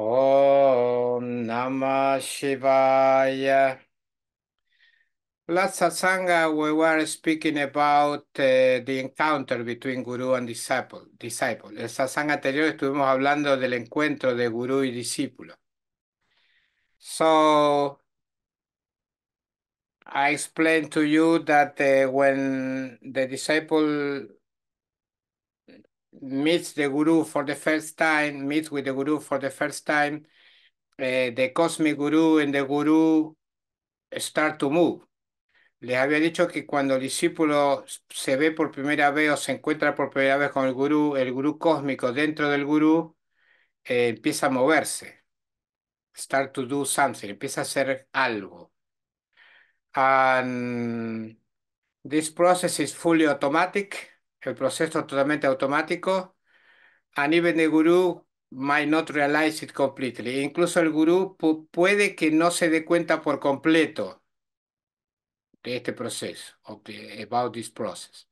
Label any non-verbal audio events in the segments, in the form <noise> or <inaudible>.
Om Namah Shivaya. Last Satsanga, we were speaking about uh, the encounter between Guru and disciple. disciple. El Satsang anterior estuvimos hablando del encuentro de Guru y discípulo. So, I explained to you that uh, when the disciple meets the Guru for the first time, meets with the Guru for the first time, eh, the Cosmic Guru and the Guru start to move. Les había dicho que cuando el discípulo se ve por primera vez o se encuentra por primera vez con el Guru, el Guru cósmico dentro del Guru eh, empieza a moverse. Start to do something, empieza a hacer algo. And this process is fully automatic el proceso totalmente automático. A nivel de gurú, might not realize it completely. Incluso el Guru puede que no se dé cuenta por completo de este proceso, about this process.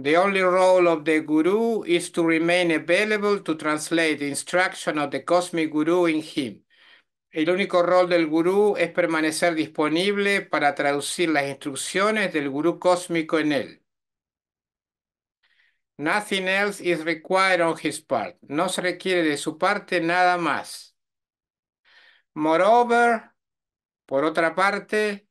The only role of the guru is to remain available to translate the instruction of the cosmic guru in him. El único rol del Guru es permanecer disponible para traducir las instrucciones del Guru cósmico en él. Nothing else is required on his part. No se requiere de su parte nada más. Moreover, por otra parte,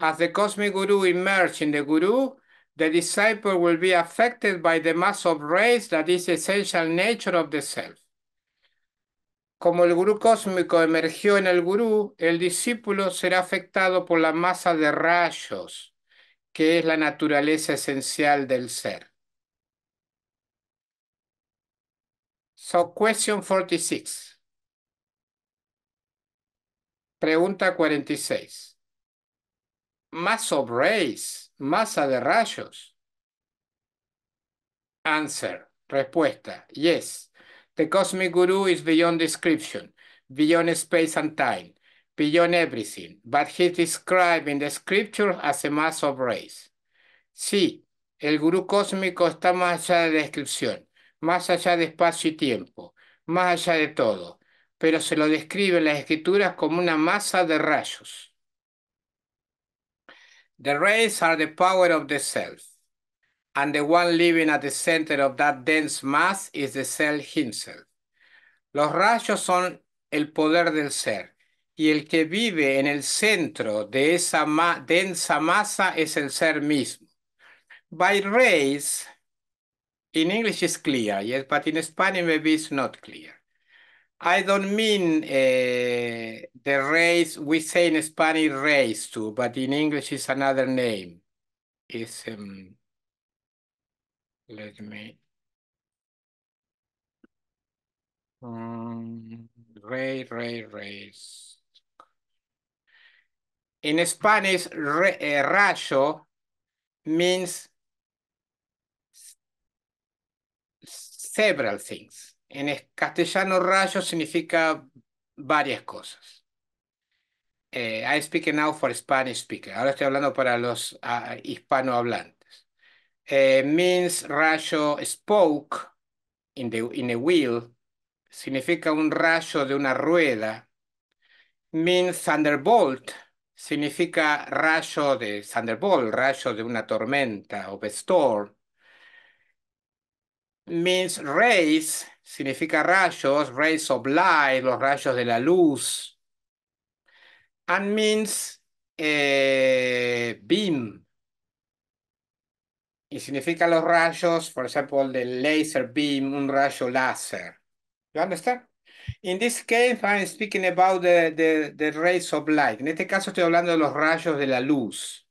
as the cosmic guru emerges in the guru, the disciple will be affected by the mass of rays that is essential nature of the self. Como el gurú cósmico emergió en el gurú, el discípulo será afectado por la masa de rayos, que es la naturaleza esencial del ser. So question 46. Pregunta 46. Mass of rays, masa de rayos. Answer, respuesta, yes. The cosmic guru is beyond description, beyond space and time, beyond everything, but he is described in the scripture as a mass of rays. Sí, el gurú cósmico está más allá de la descripción más allá de espacio y tiempo, más allá de todo, pero se lo describe en las escrituras como una masa de rayos. The rays are the power of the self, and the one living at the center of that dense mass is the self himself. Los rayos son el poder del ser, y el que vive en el centro de esa densa masa es el ser mismo. By rays, in English it's clear, yes, but in Spanish maybe it's not clear. I don't mean uh, the race, we say in Spanish race too, but in English it's another name. It's, um, let me, um, ray, ray, race. In Spanish, re, uh, means several things. En castellano, rayo significa varias cosas. Eh, I speak now for Spanish speakers. Ahora estoy hablando para los ah, hispanohablantes. Eh, means rayo spoke in, the, in a wheel. Significa un rayo de una rueda. Means thunderbolt. Significa rayo de thunderbolt, rayo de una tormenta o storm. Means rays, significa rayos, rays of light, los rayos de la luz. And means eh, beam. Y significa los rayos, por ejemplo, the laser beam, un rayo láser. You understand? In this case, I'm speaking about the, the, the rays of light. En este caso estoy hablando de los rayos de la luz.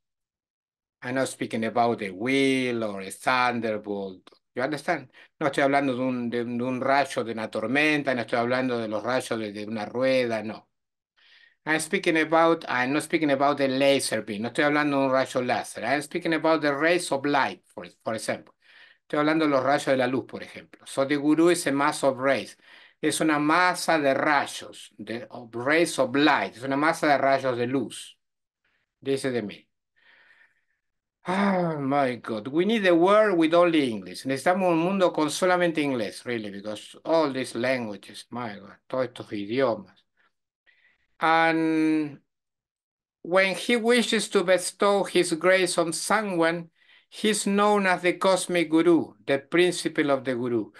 I'm not speaking about the wheel or a thunderbolt dónde están? No estoy hablando de un, rayo de una tormenta, no estoy hablando de los rayos de, una rueda, no. I'm speaking about, I'm not speaking about the laser beam, no estoy hablando de un rayo láser. I'm speaking about the rays of light, for, example. Estoy hablando de los rayos de la luz, por ejemplo. So the guru is a mass of rays. Es una masa de rayos, de rays of light. Es una masa de rayos de luz. Dice de mí. Oh my God, we need a world with only English. Necesitamos un mundo con solamente inglés, really, because all these languages, my God, todos estos idiomas. And when he wishes to bestow his grace on someone, he's known as the cosmic guru, the principle of the guru.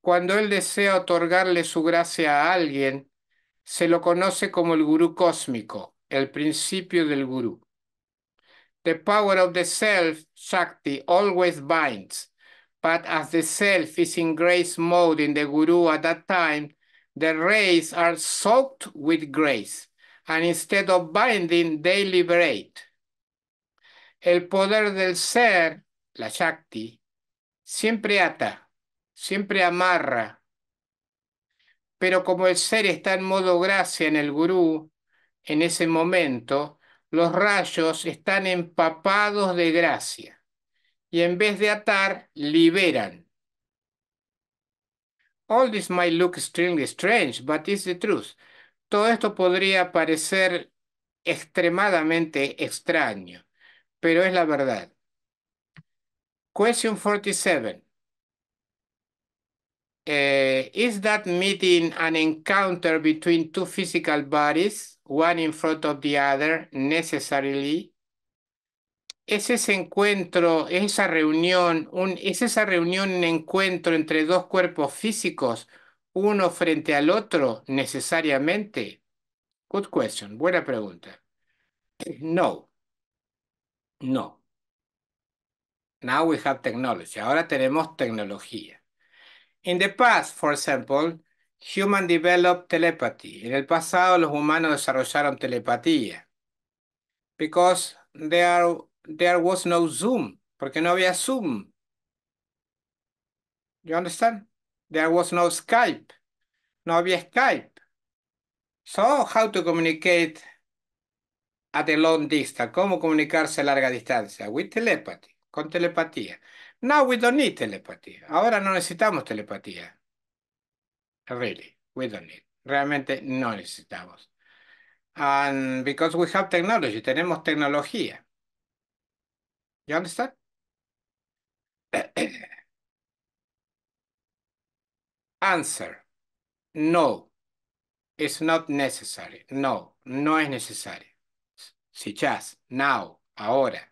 Cuando él desea otorgarle su gracia a alguien, se lo conoce como el Guru cósmico, el principio del Guru. The power of the self, Shakti, always binds. But as the self is in grace mode in the Guru at that time, the rays are soaked with grace, and instead of binding, they liberate. El poder del ser, la Shakti, siempre ata, siempre amarra. Pero como el ser está en modo gracia en el Gurú, en ese momento, los rayos están empapados de gracia y en vez de atar, liberan. All this might look extremely strange, but it's the truth. Todo esto podría parecer extremadamente extraño, pero es la verdad. Question 47. seven. Eh, is that meeting an encounter between two physical bodies? one in front of the other necessarily. Es ese encuentro, esa reunión, un, es esa reunión, un encuentro entre dos cuerpos físicos, uno frente al otro, necesariamente. Good question, buena pregunta. No. No. Now we have technology. Ahora tenemos tecnología. In the past, for example, Human developed telepathy. En el pasado los humanos desarrollaron telepatía. Because there, there was no Zoom. Porque no había Zoom. You understand? There was no Skype. No había Skype. So, how to communicate at a long distance? ¿Cómo comunicarse a larga distancia? With telepathy. Con telepatía. Now we don't need telepathy. Ahora no necesitamos telepatía really, we don't need. Realmente no necesitamos. And because we have technology, tenemos tecnología. You understand? <coughs> Answer. No. It's not necessary. No, no es necesario. Si chas. now, ahora.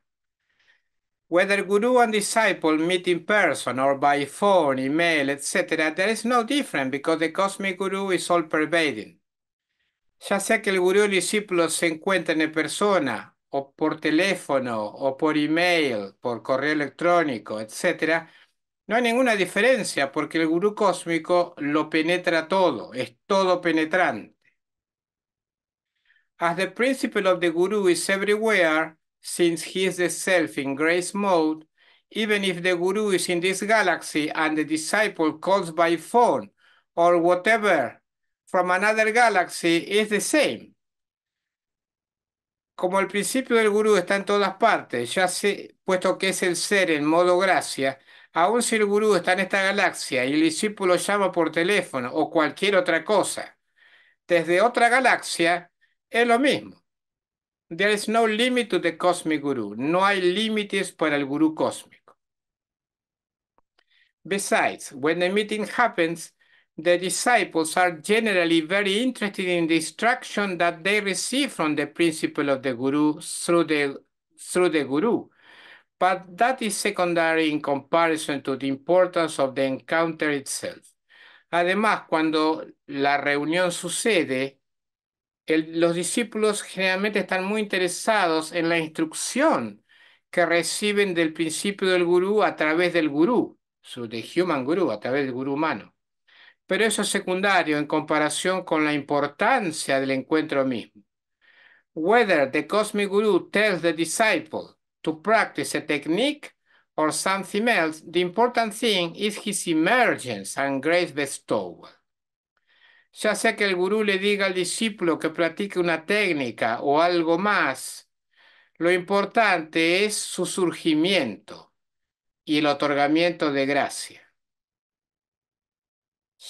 Whether guru and disciple meet in person or by phone, email, etc., there is no difference because the cosmic guru is all pervading. Ya sea que el gurú y el discípulo se encuentren en persona, o por teléfono, o por email, por correo electrónico, etc., no hay ninguna diferencia porque el gurú cósmico lo penetra todo, es todo penetrante. As the principle of the guru is everywhere, since he is the self in grace mode, even if the guru is in this galaxy and the disciple calls by phone or whatever from another galaxy, is the same. Como el principio del gurú está en todas partes, ya sé, puesto que es el ser en modo gracia, aun si el gurú está en esta galaxia y el discípulo llama por teléfono o cualquier otra cosa, desde otra galaxia, es lo mismo. There is no limit to the cosmic guru. No hay límites para el guru cósmico. Besides, when the meeting happens, the disciples are generally very interested in the instruction that they receive from the principle of the guru through the, through the guru. But that is secondary in comparison to the importance of the encounter itself. Además, cuando la reunión sucede, los discípulos generalmente están muy interesados en la instrucción que reciben del principio del gurú a través del gurú, su de human guru, a través del gurú humano. Pero eso es secundario en comparación con la importancia del encuentro mismo. Whether the cosmic guru tells the disciple to practice a technique or something else, the important thing is his emergence and grace bestowal ya sea que el gurú le diga al discípulo que practique una técnica o algo más, lo importante es su surgimiento y el otorgamiento de gracia.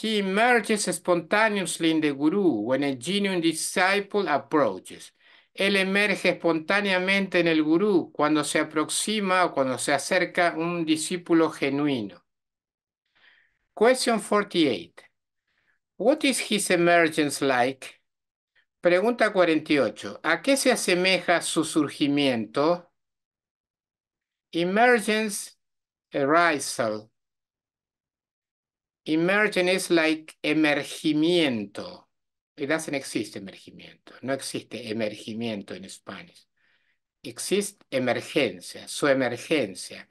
He emerges spontaneously in the guru when a genuine disciple approaches. Él emerge espontáneamente en el gurú cuando se aproxima o cuando se acerca un discípulo genuino. Question 48. What is his emergence like? Pregunta 48. ¿A qué se asemeja su surgimiento? Emergence, arisal. Emergence es like emergimiento. It doesn't emergimiento. No existe emergimiento en español. Existe emergencia, su emergencia.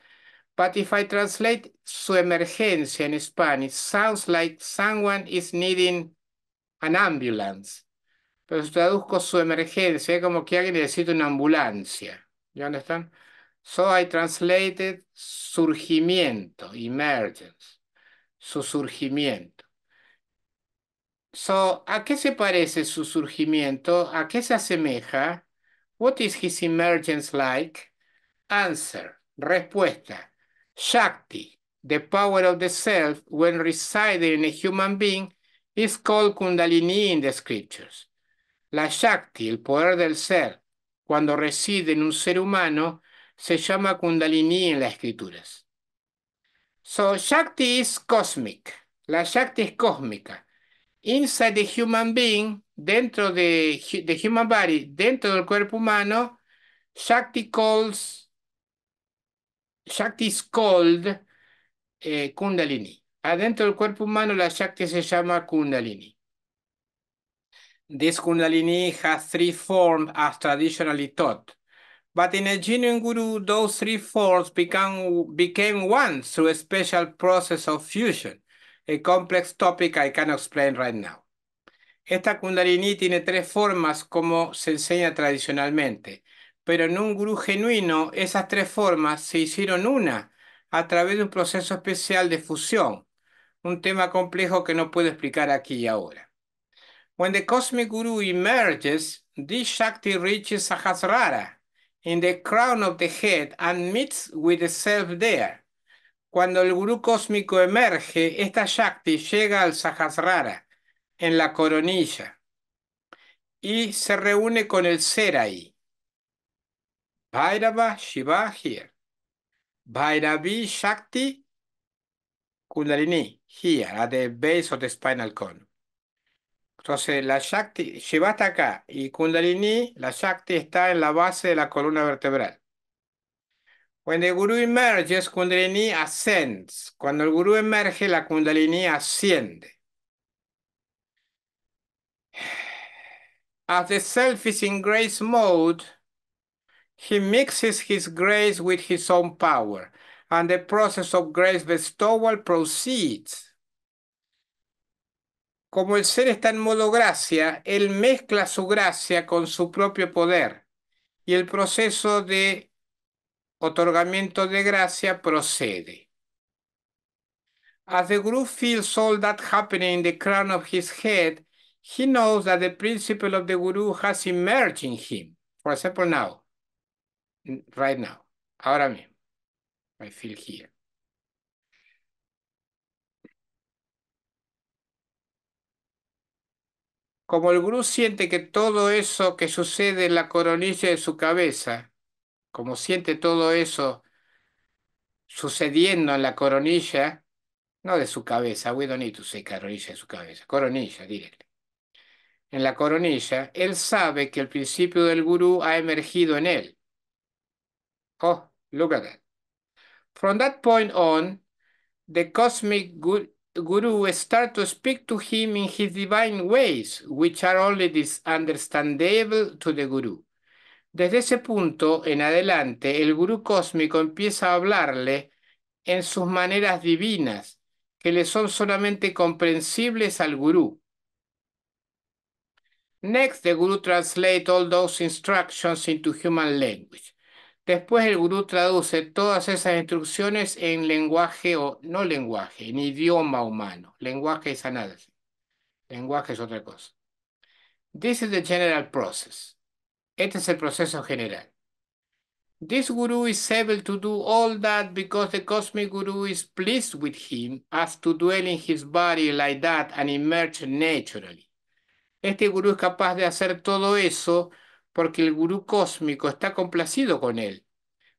But if I translate su emergencia en Spanish, sounds like someone is needing an ambulance. Pero traduzco su emergencia, es como que alguien necesita una ambulancia. ¿Ya están So I translated surgimiento, emergence, su surgimiento. So, ¿a qué se parece su surgimiento? ¿A qué se asemeja? What is his emergence like? Answer, respuesta. Shakti, the power of the self when residing in a human being, is called Kundalini in the scriptures. La Shakti, el poder del ser, cuando reside en un ser humano, se llama Kundalini en las escrituras. So Shakti is cosmic. La Shakti es cósmica. Inside the human being, dentro de the human body, dentro del cuerpo humano, Shakti calls Shakti se called Kundalini. Adentro del cuerpo humano la Shakti se llama Kundalini. This Kundalini has three forms as traditionally taught. But in a genuine guru, those three forms became one through a special process of fusion, a complex topic I can explain right now. Esta Kundalini tiene tres formas como se enseña tradicionalmente pero en un gurú genuino esas tres formas se hicieron una a través de un proceso especial de fusión, un tema complejo que no puedo explicar aquí y ahora. When the cosmic guru emerges, this Shakti reaches Sahasrara in the crown of the head and meets with the self there. Cuando el gurú cósmico emerge, esta Shakti llega al Sahasrara, en la coronilla, y se reúne con el ser ahí. Bhairava Shiva here. Bhairavi Shakti Kundalini here at the base of the spinal column. Entonces la Shakti, Shiva está acá y Kundalini, la Shakti está en la base de la columna vertebral. When the Guru emerges, Kundalini ascends. Cuando el Guru emerge, la Kundalini asciende. As the self is in grace mode, He mixes his grace with his own power, and the process of grace bestowal proceeds. Como el ser está en modo gracia, él mezcla su gracia con su propio poder y el proceso de otorgamiento de gracia procede. As the guru feels all that happening in the crown of his head, he knows that the principle of the guru has emerged in him. For example, now, right now, ahora mismo. I feel here. Como el gurú siente que todo eso que sucede en la coronilla de su cabeza, como siente todo eso sucediendo en la coronilla, no de su cabeza, we don't need to say coronilla de su cabeza, coronilla, directo. En la coronilla, él sabe que el principio del gurú ha emergido en él Oh, look at that. From that point on, the cosmic guru will start to speak to him in his divine ways, which are only understandable to the guru. Desde ese punto en adelante, el gurú cósmico empieza a hablarle en sus maneras divinas, que le son solamente comprensibles al gurú. Next, the guru translates all those instructions into human language. Después el gurú traduce todas esas instrucciones en lenguaje o no lenguaje, en idioma humano. Lenguaje es another. Lenguaje es otra cosa. This is the general process. Este es el proceso general. This guru is able to do all that because the cosmic guru is pleased with him as to dwell in his body like that and emerge naturally. Este Guru es capaz de hacer todo eso porque el gurú cósmico está complacido con él,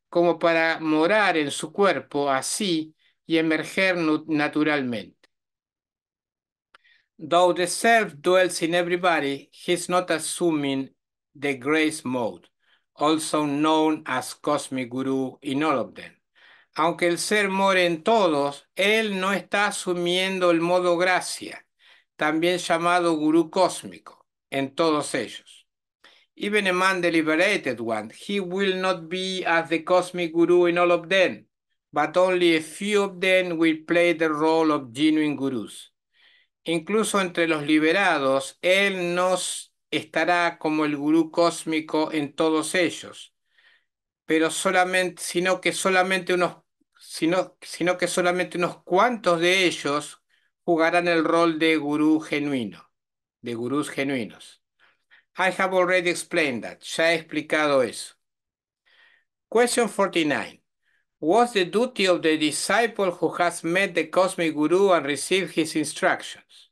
como para morar en su cuerpo así y emerger naturalmente. Though the dwells in everybody, not assuming the grace mode, also known as cosmic guru in all of them. Aunque el ser more en todos, él no está asumiendo el modo gracia, también llamado gurú cósmico, en todos ellos. Even a man, the liberated one, he will not be as the cosmic guru in all of them, but only a few of them will play the role of genuine gurus. Incluso entre los liberados, él no estará como el gurú cósmico en todos ellos, pero solamente, sino que solamente unos, sino, sino que solamente unos cuantos de ellos jugarán el rol de gurú genuino, de gurús genuinos. I have already explained that. Ya ha explicado eso. Question 49. What's the duty of the disciple who has met the cosmic guru and received his instructions?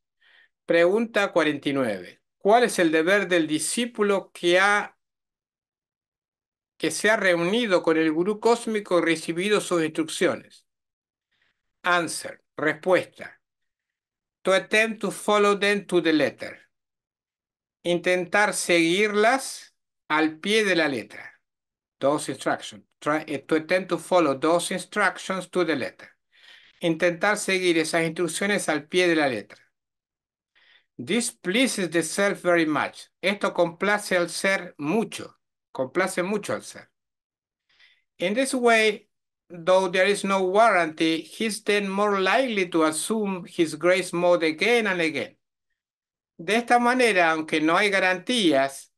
Pregunta 49. ¿Cuál es el deber del discípulo que, ha, que se ha reunido con el gurú cósmico y recibido sus instrucciones? Answer. Respuesta. To attempt to follow them to the letter intentar seguirlas al pie de la letra. Those instructions. Try eh, to to follow those instructions to the letter. Intentar seguir esas instrucciones al pie de la letra. This pleases the self very much. Esto complace al ser mucho. Complace mucho al ser. In this way, though there is no warranty, he's then more likely to assume his grace mode again and again. De esta manera, aunque no hay garantías,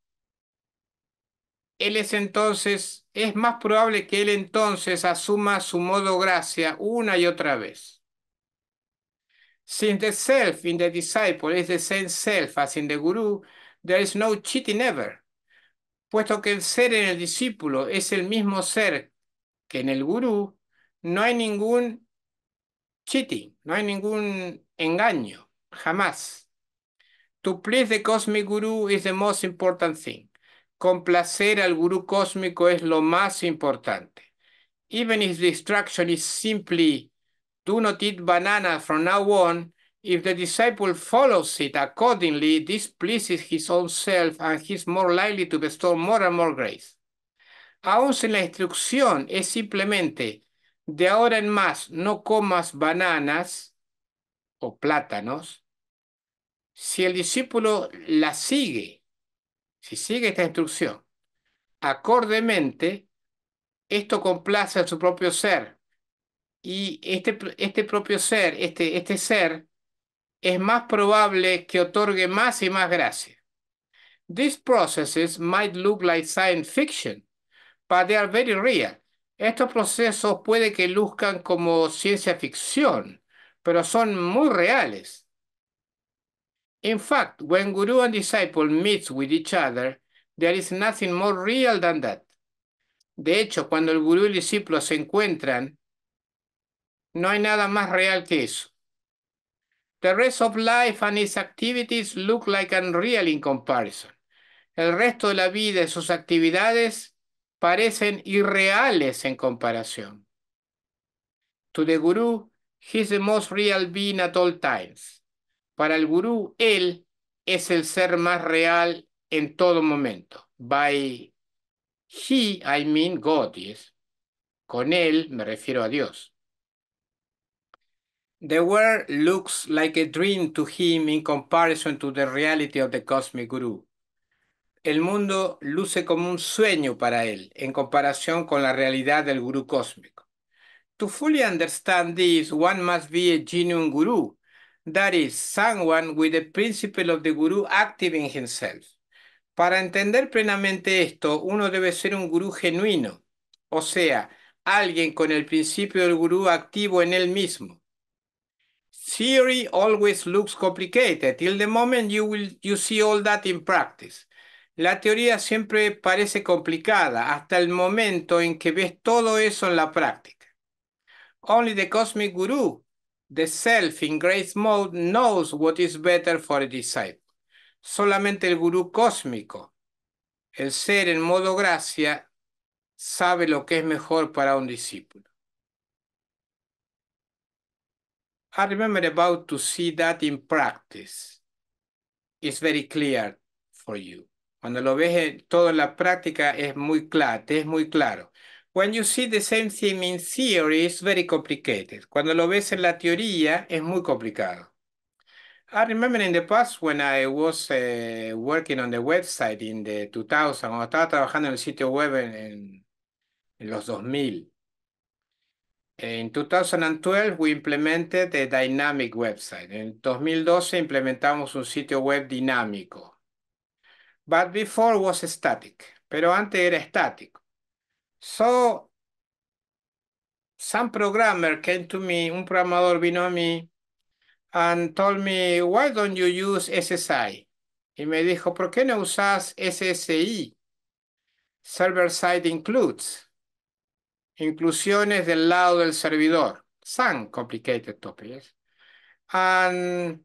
él es entonces, es más probable que él entonces asuma su modo gracia una y otra vez. Since the self in the disciple is the same self as in the guru, there is no cheating ever. Puesto que el ser en el discípulo es el mismo ser que en el gurú, no hay ningún cheating, no hay ningún engaño, jamás. To please the cosmic guru is the most important thing. Complacer al Guru cósmico es lo más importante. Even if the instruction is simply, do not eat banana from now on, if the disciple follows it accordingly, this pleases his own self and he is more likely to bestow more and more grace. Aún si la instrucción es simplemente, de ahora en más no comas bananas o plátanos, si el discípulo la sigue, si sigue esta instrucción, acordemente, esto complace a su propio ser. Y este, este propio ser, este, este ser, es más probable que otorgue más y más gracia. These processes might look like science fiction, but they are very real. Estos procesos puede que luzcan como ciencia ficción, pero son muy reales. In fact, when guru and disciple meets with each other, there is nothing more real than that. De hecho, cuando el gurú y el discípulo se encuentran, no hay nada más real que eso. The rest of life and its activities look like unreal in comparison. El resto de la vida y sus actividades parecen irreales en comparación. To the guru, he is the most real being at all times. Para el gurú, él es el ser más real en todo momento. By he, I mean God, yes. Con él me refiero a Dios. The world looks like a dream to him in comparison to the reality of the cosmic guru. El mundo luce como un sueño para él en comparación con la realidad del gurú cósmico. To fully understand this, one must be a genuine guru that is, someone with the principle of the guru active in himself. Para entender plenamente esto, uno debe ser un gurú genuino, o sea, alguien con el principio del gurú activo en él mismo. Theory always looks complicated till the moment you will you see all that in practice. La teoría siempre parece complicada hasta el momento en que ves todo eso en la práctica. Only the cosmic guru The self in grace mode knows what is better for a disciple. Solamente el gurú cósmico, el ser en modo gracia, sabe lo que es mejor para un discípulo. I remember about to see that in practice. It's very clear for you. Cuando lo ves todo en la práctica es muy claro, es muy claro. When you see the same thing in theory, it's very complicated. Cuando lo ves en la teoría, es muy complicado. I remember in the past when I was eh, working on the website in the 2000, cuando estaba trabajando en el sitio web en, los 2000. In 2012 we implemented a dynamic website. En 2012 implementamos un sitio web dinámico. But before was static, pero antes era estático. So some programmer came to me, un programador vino a mí and told me, why don't you use SSI? Y me dijo, ¿por qué no usas SSI? Server Side Includes. Inclusiones del lado del servidor. Some complicated topics. And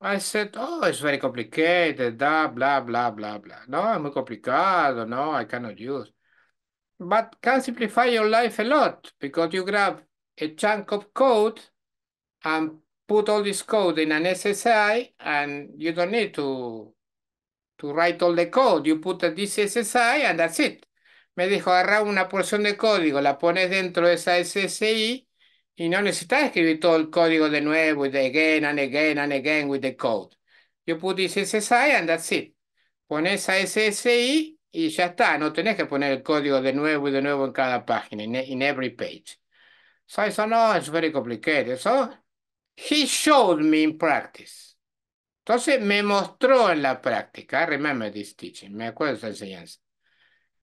I said, oh, it's very complicated, Da, bla, bla, bla, No, es muy complicado, no, I cannot use but can simplify your life a lot because you grab a chunk of code and put all this code in an SSI and you don't need to, to write all the code. You put this SSI and that's it. Me dijo, agarra una porción de código, la pones dentro de esa SSI y no necesitas escribir todo el código de nuevo, de again and again and again with the code. You put this SSI and that's it. Pones esa SSI y ya está, no tenés que poner el código de nuevo y de nuevo en cada página, in, e, every page. So eso no es very complicated. So he showed me in practice. Entonces me mostró en la práctica. I remember this teaching. Me acuerdo de esa enseñanza.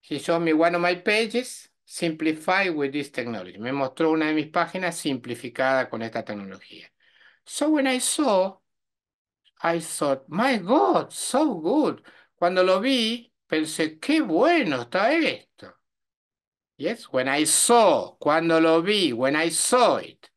He showed me one of my pages simplified with this technology. Me mostró una de mis páginas simplificada con esta tecnología. So when I saw, I thought, my God, so good. Cuando lo vi, pensé, qué bueno está esto. Yes, when I saw, cuando lo vi, when I saw it.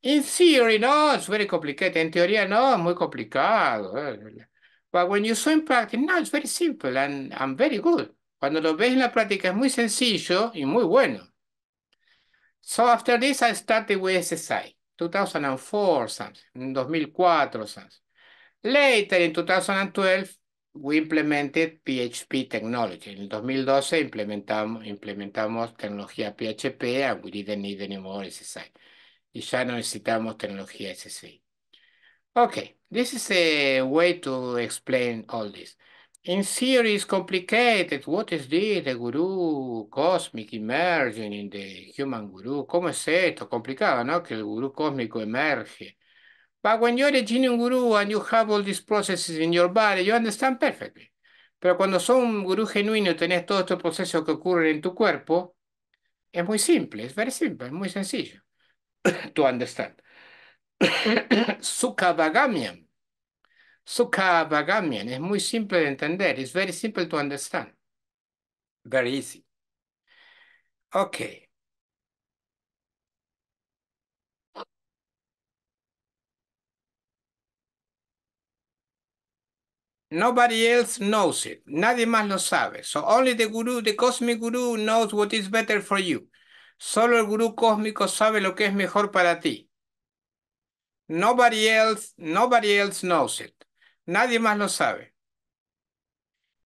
In theory, no, it's very complicated. En teoría, no, es muy complicado. Eh, But when you saw in practice, no, it's very simple and, very good. Cuando lo ves en la práctica es muy sencillo y muy bueno. So after this, I started with SSI, 2004 something, 2004 something. Later in 2012, we implemented PHP technology. En el 2012 implementamos, implementamos tecnología PHP and we didn't need any SSI. Y ya no necesitamos tecnología SSI. Okay, this is a way to explain all this. In theory, it's complicated. What is this? The guru cosmic emerging in the human guru. ¿Cómo es esto? Complicado, ¿no? Que el gurú cósmico emerge But when you're a genuine guru and you have all these processes in your body, you understand perfectly. Pero cuando sos un gurú genuino y tenés todos estos procesos que ocurren en tu cuerpo, es muy simple, es very simple, es muy sencillo. <coughs> to understand. <coughs> Sukha Bhagamian. Sukha Es muy simple de entender. It's very simple to understand. Very easy. Okay. Nobody else knows it. Nadie más lo sabe. So only the guru, the cosmic guru knows what is better for you. Solo el gurú cósmico sabe lo que es mejor para ti. Nobody else, nobody else knows it. Nadie más lo sabe.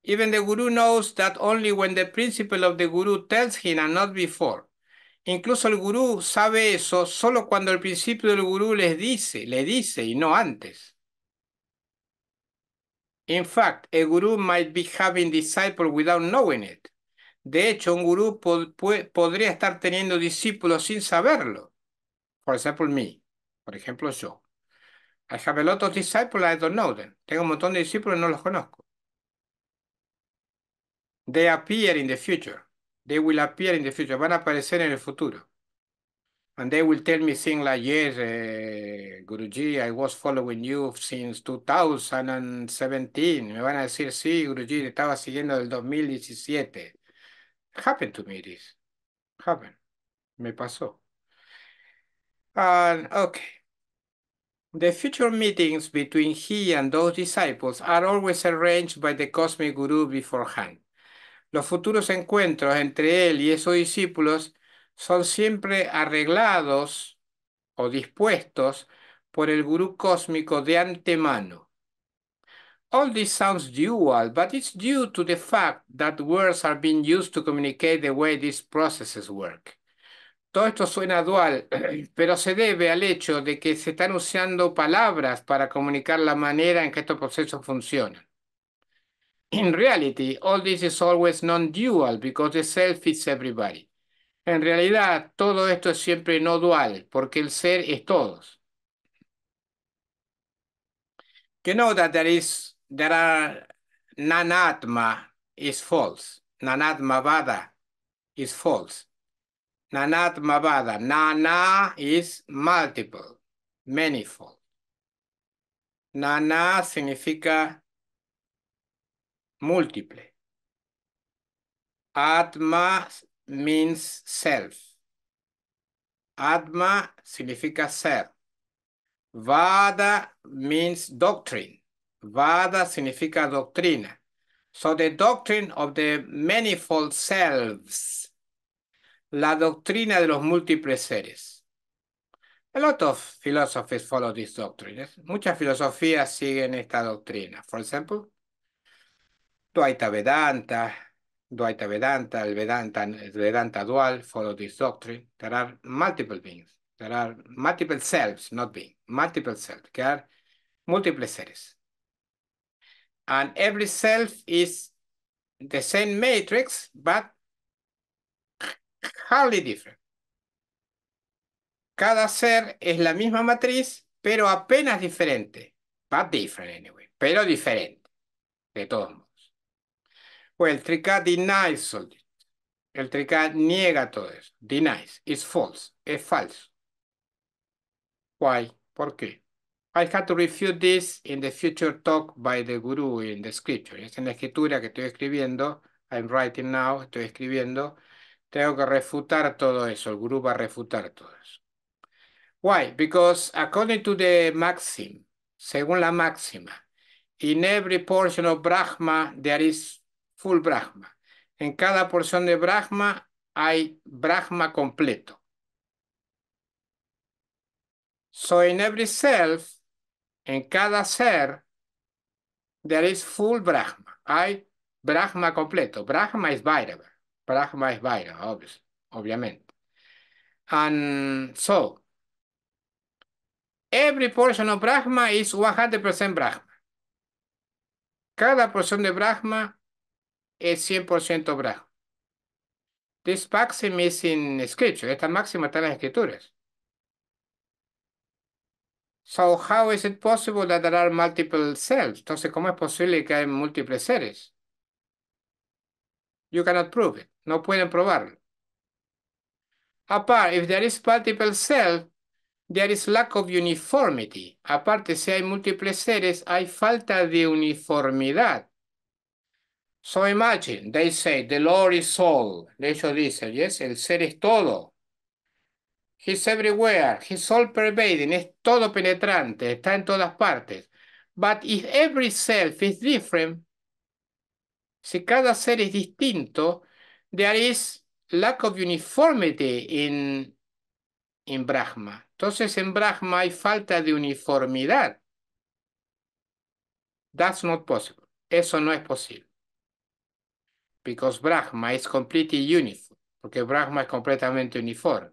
Even the guru knows that only when the principle of the guru tells him and not before. Incluso el gurú sabe eso solo cuando el principio del gurú les dice, le dice y no antes. In fact, a guru might be having disciples without knowing it. De hecho, un guru podría estar teniendo discípulos sin saberlo. For example, me. Por ejemplo, yo. I have a lot of disciples, I don't know them. Tengo un montón de discípulos y no los conozco. They appear in the future. They will appear in the future. Van a aparecer en el futuro. And they will tell me things like, yes, uh, Guruji, I was following you since 2017. Me van a decir, sí, Guruji, te estaba siguiendo del 2017. Happened to me this. Happened. Me pasó. And okay. The future meetings between he and those disciples are always arranged by the cosmic guru beforehand. Los futuros encuentros entre él y esos discípulos son siempre arreglados o dispuestos por el Guru cósmico de antemano. All this sounds dual, but it's due to the fact that words are being used to communicate the way these processes work. Todo esto suena dual, <clears throat> pero se debe al hecho de que se están usando palabras para comunicar la manera en que estos procesos funcionan. In reality, all this is always non-dual because the self is everybody. En realidad, todo esto es siempre no dual, porque el ser es todos. You know that there is, are nanatma is false. Nanatmavada is false. Nanatmavada. Nana is multiple, manifold. Nana significa múltiple. Atma means self. Atma significa ser. Vada means doctrine. Vada significa doctrina. So the doctrine of the manifold selves. La doctrina de los múltiples seres. A lot of philosophies follow this doctrine. Muchas filosofías siguen esta doctrina. For example, Dvaita Vedanta, Dvaita Vedanta, el Vedanta, el Vedanta dual, follow this doctrine. There are multiple beings. There are multiple selves, not being, multiple selves. There are multiple seres. And every self is the same matrix, but hardly different. Cada ser es la misma matriz, pero apenas diferente. But different anyway, pero diferente, de todos modos. Pues el Trika denies El Trika niega todo eso. Denies. It's false. Es falso. Why? ¿Por qué? I have to refute this in the future talk by the Guru in the scripture. Es en la escritura que estoy escribiendo. I'm writing now. Estoy escribiendo. Tengo que refutar todo eso. El Guru va a refutar todo eso. Why? Because according to the maxim, según la máxima, in every portion of Brahma there is full Brahma. En cada porción de Brahma hay Brahma completo. So in every self, en cada ser, there is full Brahma. Hay Brahma completo. Brahma es Vairava. Brahma es Vairava, obviamente. And so, every portion of Brahma is 100% Brahma. Cada porción de Brahma es 100% bra. This maxim is in scripture. Esta máxima está en las escrituras. So how is it possible that there are multiple selves? Entonces, ¿cómo es posible que hay múltiples seres? You cannot prove it. No pueden probarlo. Apart, if there is multiple self, there is lack of uniformity. Aparte, si hay múltiples seres, hay falta de uniformidad. So imagine, they say, the Lord is all. Ellos dicen, yes, el ser es todo. He's everywhere, he's all pervading, es todo penetrante, está en todas partes. But if every self is different, si cada ser es distinto, there is lack of uniformity in, in Brahma. Entonces en Brahma hay falta de uniformidad. That's not possible. Eso no es posible because Brahma is completely uniform, porque Brahma es completamente uniforme.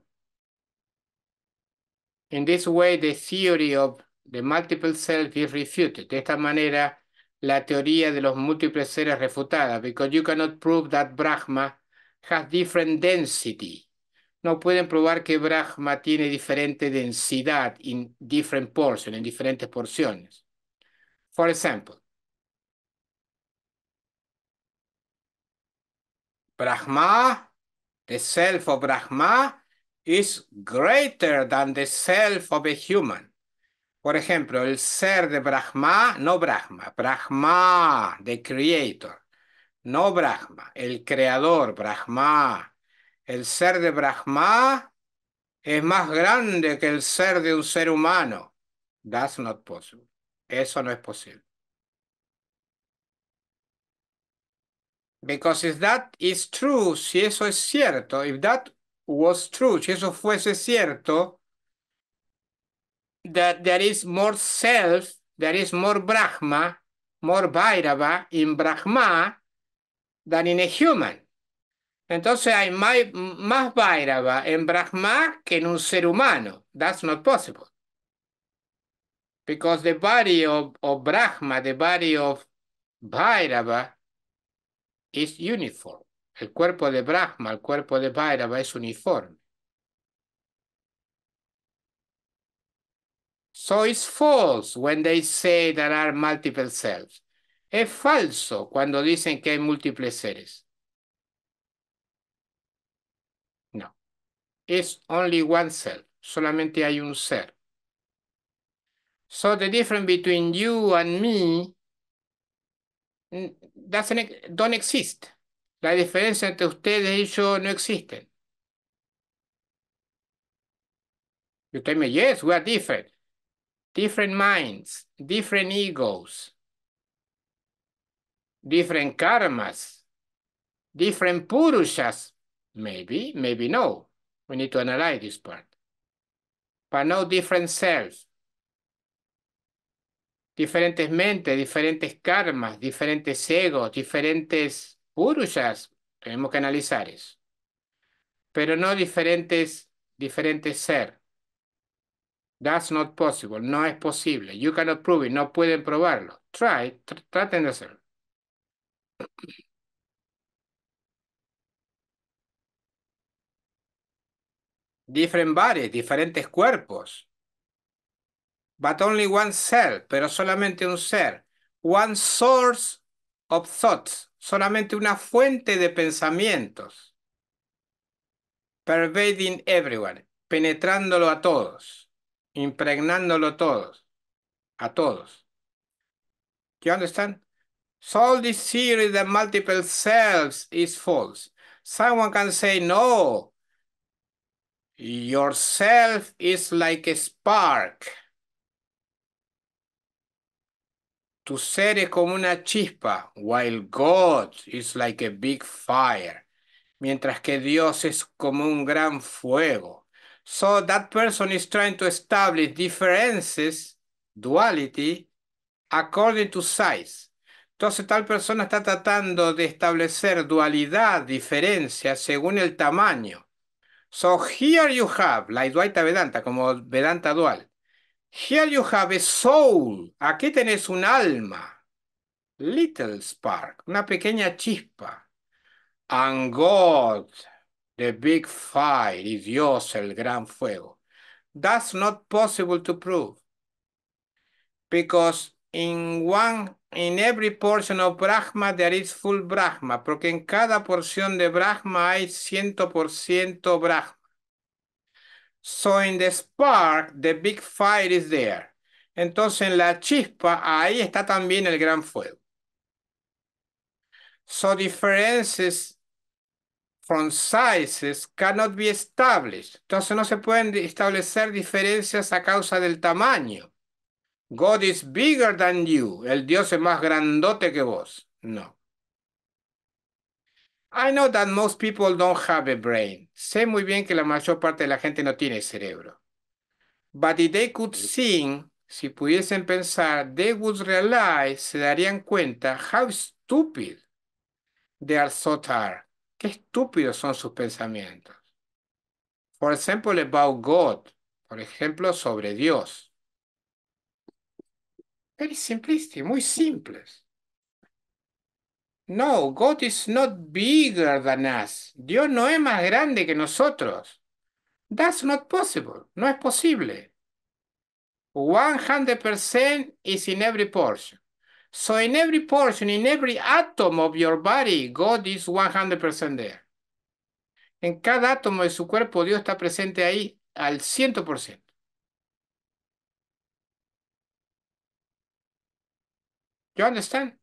In this way, the theory of the multiple self is refuted. De esta manera, la teoría de los múltiples seres refutada, because you cannot prove that Brahma has different density. No pueden probar que Brahma tiene diferente densidad in different portions, en diferentes porciones. For example, Brahma, the self of Brahma, is greater than the self of a human. Por ejemplo, el ser de Brahma, no Brahma, Brahma, the creator, no Brahma, el creador, Brahma. El ser de Brahma es más grande que el ser de un ser humano. That's not possible. Eso no es posible. Because if that is true, si eso es cierto, if that was true, si eso fuese cierto, that there is more self, there is more Brahma, more Bhairava in Brahma than in a human. Entonces hay más Bhairava en Brahma que en un ser humano. That's not possible. Because the body of, of Brahma, the body of Bhairava, is uniform. El cuerpo de Brahma, el cuerpo de Bhairava es uniforme. So it's false when they say there are multiple selves. Es falso cuando dicen que hay múltiples seres. No. es only one self. Solamente hay un ser. So the difference between you and me doesn't, don't exist. La diferencia entre ustedes y yo no existe. You tell me, yes, we are different. Different minds, different egos, different karmas, different purushas. Maybe, maybe no. We need to analyze this part. But no different selves. diferentes mentes, diferentes karmas, diferentes egos, diferentes purushas. Tenemos que analizar eso. Pero no diferentes, diferentes ser. That's not possible. No es posible. You cannot prove it. No pueden probarlo. Try. traten de hacerlo. Different bodies, diferentes cuerpos but only one self, pero solamente un ser. One source of thoughts, solamente una fuente de pensamientos. Pervading everyone, penetrándolo a todos, impregnándolo todos, a todos. You understand? So this theory that multiple selves is false. Someone can say, no, yourself is like a spark Tu ser es como una chispa, while God is like a big fire. Mientras que Dios es como un gran fuego. So that person is trying to establish differences, duality, according to size. Entonces tal persona está tratando de establecer dualidad, diferencia, según el tamaño. So here you have, like Vedanta, como Vedanta dual. Here you have a soul. Aquí tenés un alma. Little spark, una pequeña chispa. And God, the big fire, y Dios, el gran fuego. That's not possible to prove. Because in one, in every portion of Brahma, there is full Brahma. Porque en cada porción de Brahma hay 100% Brahma. So in the spark, the big fire is there. Entonces en la chispa, ahí está también el gran fuego. So differences from sizes cannot be established. Entonces no se pueden establecer diferencias a causa del tamaño. God is bigger than you. El Dios es más grandote que vos. No. I know that most people don't have a brain. Sé muy bien que la mayor parte de la gente no tiene cerebro. But if they could sing, si pudiesen pensar, they would realize, se darían cuenta, how stupid they are Qué estúpidos son sus pensamientos. For example, about God. Por ejemplo, sobre Dios. Very simplistic, muy simples. No, God is not bigger than us. Dios no es más grande que nosotros. That's not possible. No es posible. 100% is in every portion. So in every portion, in every atom of your body, God is 100% there. En cada átomo de su cuerpo, Dios está presente ahí al 100%. You understand?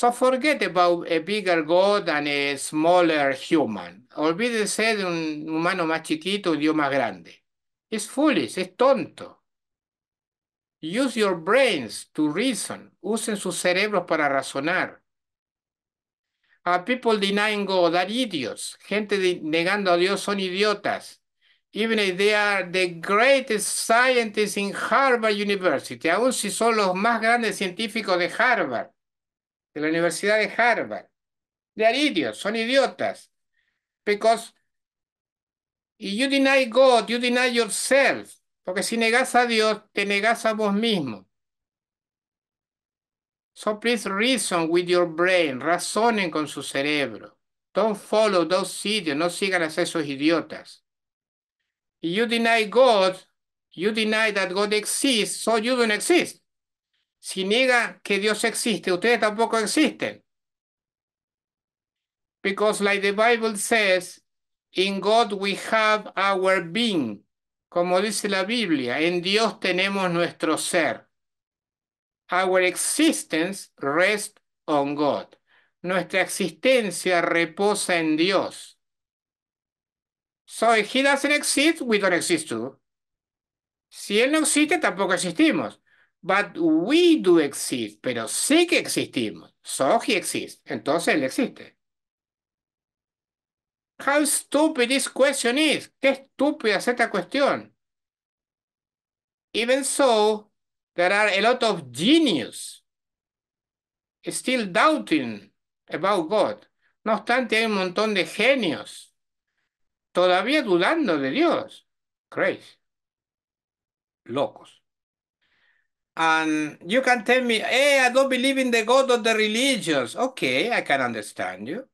So forget about a bigger God and a smaller human. Olvídese de un humano más chiquito, un Dios más grande. It's foolish, es tonto. Use your brains to reason. Usen sus cerebros para razonar. A people denying God are idiots. Gente negando a Dios son idiotas. Even if they are the greatest scientists in Harvard University. Aun si son los más grandes científicos de Harvard la Universidad de Harvard, de idiots, son idiotas. Because you deny God, you deny yourself. Porque si negas a Dios, te negas a vos mismo. So please reason with your brain. Razonen con su cerebro. Don't follow those idiots. No sigan a esos idiotas. You deny God. You deny that God exists, so you don't exist. Si niega que Dios existe, ustedes tampoco existen. Because like the Bible says, in God we have our being. Como dice la Biblia, en Dios tenemos nuestro ser. Our existence rests on God. Nuestra existencia reposa en Dios. So if he doesn't exist, we don't exist too. Si él no existe, tampoco existimos. But we do exist, pero sí que existimos. So he exists. Entonces él existe. How stupid this question is. Qué estúpida es esta cuestión. Even so, there are a lot of genius still doubting about God. No obstante, hay un montón de genios todavía dudando de Dios. Crazy. Locos. And you can tell me, hey, I don't believe in the God of the religions. Okay, I can understand you.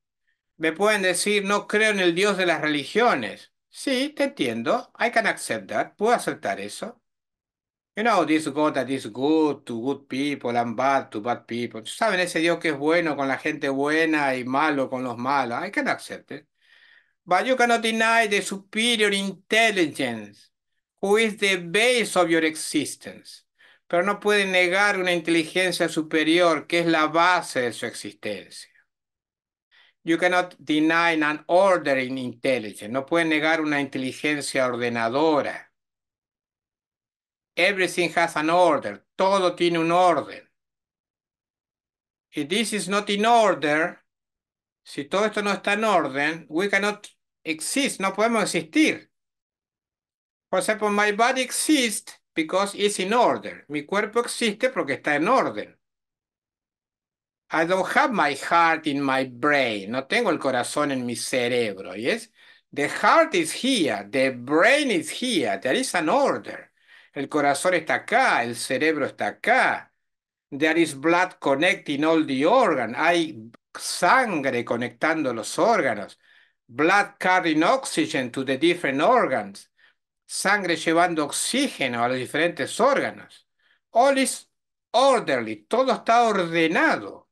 Me pueden decir, no creo en el Dios de las religiones. Sí, te entiendo. I can accept that. Puedo aceptar eso. You know, this God that is good to good people and bad to bad people. ¿Saben ese Dios que es bueno con la gente buena y malo con los malos? I can accept it. But you cannot deny the superior intelligence who is the base of your existence pero no puede negar una inteligencia superior que es la base de su existencia. You cannot deny an order in intelligence. No puede negar una inteligencia ordenadora. Everything has an order. Todo tiene un orden. If this is not in order, si todo esto no está en orden, we cannot exist. No podemos existir. For example, my body exists because it's in order. Mi cuerpo existe porque está en orden. I don't have my heart in my brain. No tengo el corazón en mi cerebro. Yes? The heart is here. The brain is here. There is an order. El corazón está acá. El cerebro está acá. There is blood connecting all the organs. Hay sangre conectando los órganos. Blood carrying oxygen to the different organs sangre llevando oxígeno a los diferentes órganos. All is orderly, todo está ordenado.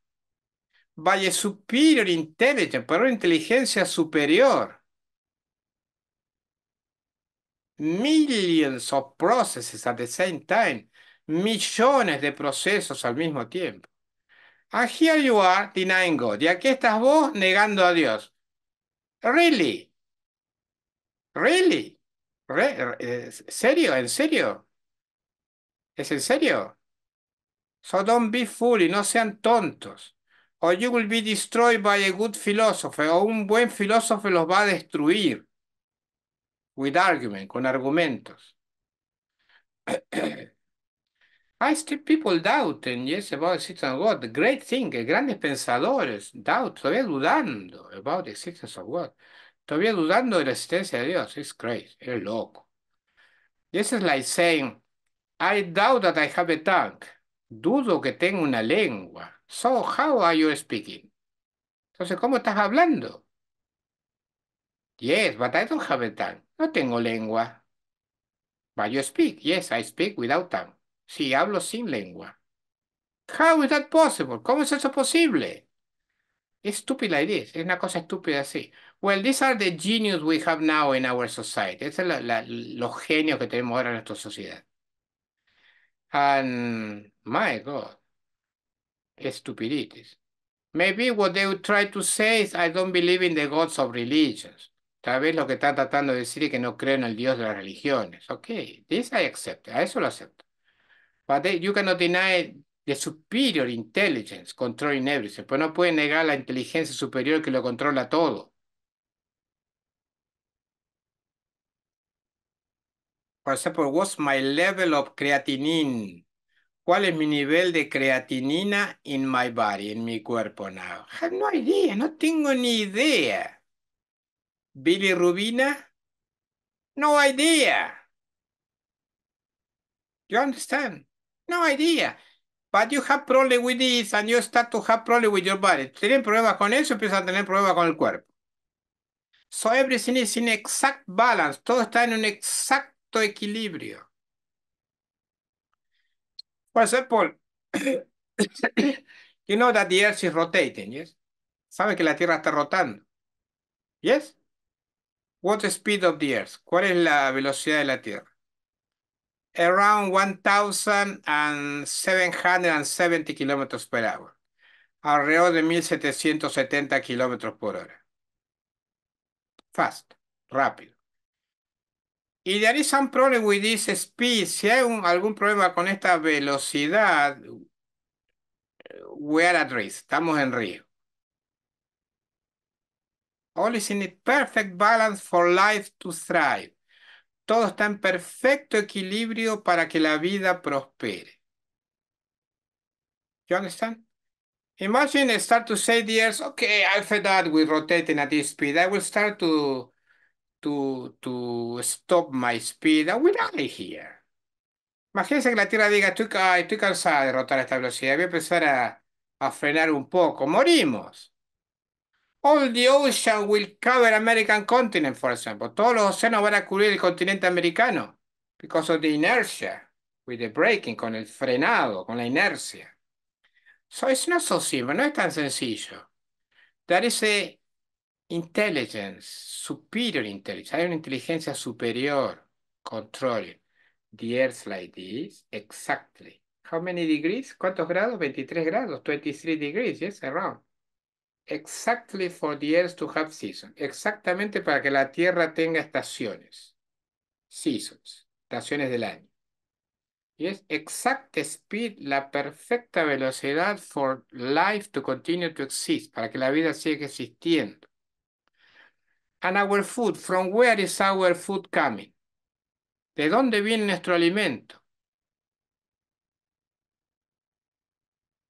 By superior intelligence, por una inteligencia superior. Millions of processes at the same time. Millones de procesos al mismo tiempo. And here you are denying God. Y aquí estás vos negando a Dios. Really? Really? ¿Serio? ¿En serio? ¿Es en serio? So don't be foolish, no sean tontos. Or you will be destroyed by a good philosopher. O un buen filósofo los va a destruir. With argument, con argumentos. <clears throat> I still people doubting yes about existence of God. great thing, grandes pensadores doubt, todavía dudando about the existence of God todavía dudando de la existencia de Dios. Es crazy, es loco. This is like saying, I doubt that I have a tongue. Dudo que tengo una lengua. So how are you speaking? Entonces, ¿cómo estás hablando? Yes, but I don't have a tongue. No tengo lengua. But you speak. Yes, I speak without tongue. Sí, hablo sin lengua. How is that possible? ¿Cómo es eso posible? Es estúpida idea. Es una cosa estúpida así. Well, these are the genius we have now in our society. Estos es los genios que tenemos ahora en nuestra sociedad. And my God, stupidities. Maybe what they would try to say is I don't believe in the gods of religions. Tal vez lo que están tratando de decir es que no creen en el Dios de las religiones. Okay, this I accept. A eso lo acepto. But they, you cannot deny the superior intelligence controlling everything. Pues no pueden negar la inteligencia superior que lo controla todo. For example, what's my level of creatinine? ¿Cuál es mi nivel de creatinina in my body, en mi cuerpo now? I have no idea, no tengo ni idea. Billy Rubina? No idea. You understand? No idea. But you have problem with this and you start to have problem with your body. Tienen problemas con eso, empiezan tener problemas con el cuerpo. So everything is in exact balance. Todo está in un exact equilibrio. For example, you know that the earth is rotating, yes? Sabe que la Tierra está rotando. Yes? What speed of the earth? ¿Cuál es la velocidad de la Tierra? Around 1,770 kilómetros por hora. Alrededor de 1,770 kilómetros por hora. Fast, rápido. Y there is some problem with this speed. Si hay algún problema con esta velocidad, we are at risk. Estamos en riesgo. All is in a perfect balance for life to thrive. Todo está en perfecto equilibrio para que la vida prospere. You understand? Imagine I start to say, yes, okay, I that we're rotating at this speed. I will start to to, to stop my speed, I will die here. Imagínense que la Tierra diga, estoy, cansada de rotar a esta velocidad, voy a empezar a, a frenar un poco, morimos. All the ocean will cover American continent, for example. Todos los océanos van a cubrir el continente americano. Because of the inertia, with the braking, con el frenado, con la inercia. So it's not so simple, no es tan sencillo. That is a Intelligence, superior intelligence. Hay una inteligencia superior. Control. The earth like this. Exactly. How many degrees? ¿Cuántos grados? 23 grados. 23 degrees. Yes, around. Exactly for the earth to have seasons. Exactamente para que la Tierra tenga estaciones. Seasons. Estaciones del año. Y exact speed, la perfecta velocidad for life to continue to exist, para que la vida siga existiendo. And our food, from where is our food coming? ¿De dónde viene nuestro alimento?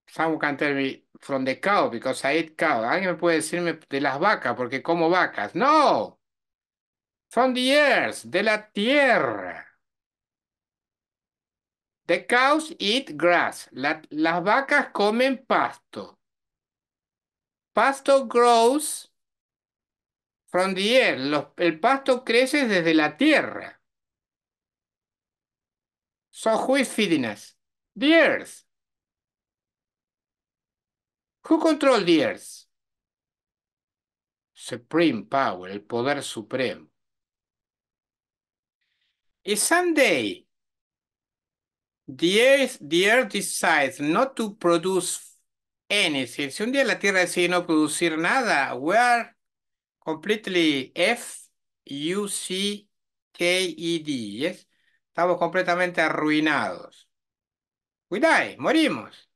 Someone can tell me from the cow because I eat cow. Alguien puede decirme de las vacas porque como vacas. No. From the earth, de la tierra. The cows eat grass. las vacas comen pasto. Pasto grows From the air. el pasto crece desde la tierra. So who is feeding us? The earth. Who controls the earth? Supreme power, el poder supremo. Y someday, the earth, the earth decides not to produce anything. Si un día la Tierra decide no producir nada, where completely F U C K E D. Yes? Estamos completamente arruinados. We die, morimos.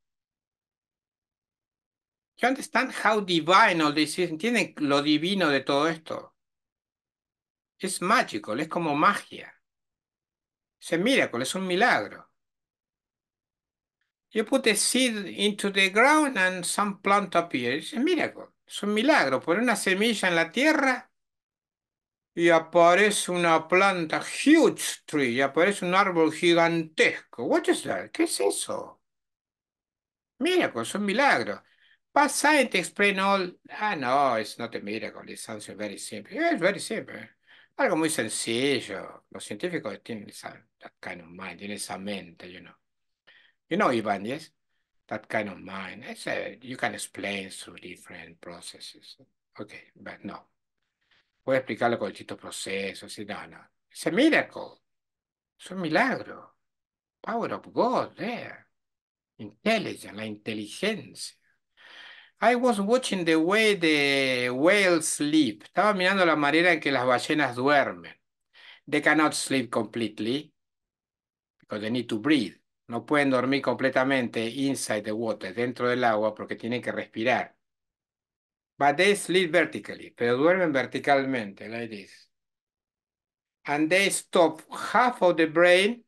You understand how divine all this is? ¿Entienden lo divino de todo esto? Es mágico, es como magia. Es un miracle, es un milagro. You put a seed into the ground and some plant appears. It's a miracle. Es un milagro. Poner una semilla en la tierra y aparece una planta, huge tree, y aparece un árbol gigantesco. What is that? ¿Qué es eso? mira es un milagro. y te explain all. Ah, no, it's not a miracle, Es algo very simple. es very simple. Algo muy sencillo. Los científicos tienen esa, esa mente, you know. You know, Iván, yes? that kind of mind. I said, you can explain through different processes. Okay, but no. Voy a explicarlo con distintos procesos no, no. It's a miracle. Es un milagro. Power of God there. Intelligence, la inteligencia. I was watching the way the whales sleep. Estaba mirando la manera en que las ballenas duermen. They cannot sleep completely because they need to breathe. No pueden dormir completamente inside the water, dentro del agua, porque tienen que respirar. But they sleep vertically, pero duermen verticalmente, like this. And they stop half of the brain